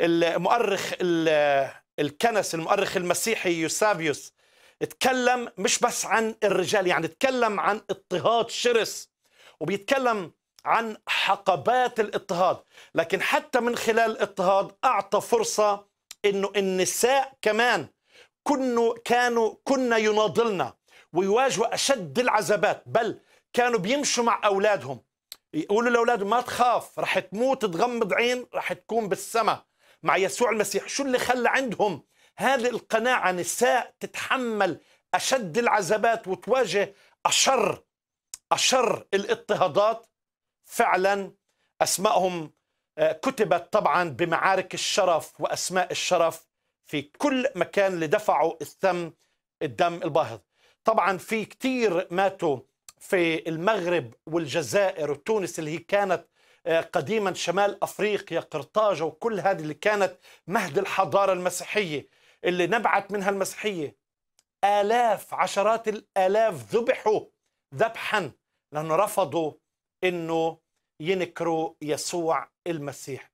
المؤرخ الكنس المؤرخ المسيحي يوسافيوس اتكلم مش بس عن الرجال يعني اتكلم عن اضطهاد شرس وبيتكلم عن حقبات الاضطهاد لكن حتى من خلال الاضطهاد أعطى فرصة أنه النساء كمان كنوا كانوا كنا يناضلنا ويواجهوا أشد العذابات بل كانوا بيمشوا مع أولادهم يقولوا لأولادهم ما تخاف رح تموت تغمض عين رح تكون بالسماء مع يسوع المسيح شو اللي خلى عندهم هذه القناعة نساء تتحمل أشد العذابات وتواجه أشر أشر الاضطهادات فعلا أسمائهم آه، كتبت طبعا بمعارك الشرف وأسماء الشرف في كل مكان لدفعوا الثم الدم الباهظ طبعا في كتير ماتوا في المغرب والجزائر وتونس اللي هي كانت قديما شمال أفريقيا قرطاجة وكل هذه اللي كانت مهد الحضارة المسيحية اللي نبعت منها المسيحية آلاف عشرات الآلاف ذبحوا ذبحا لأنه رفضوا أنه ينكروا يسوع المسيح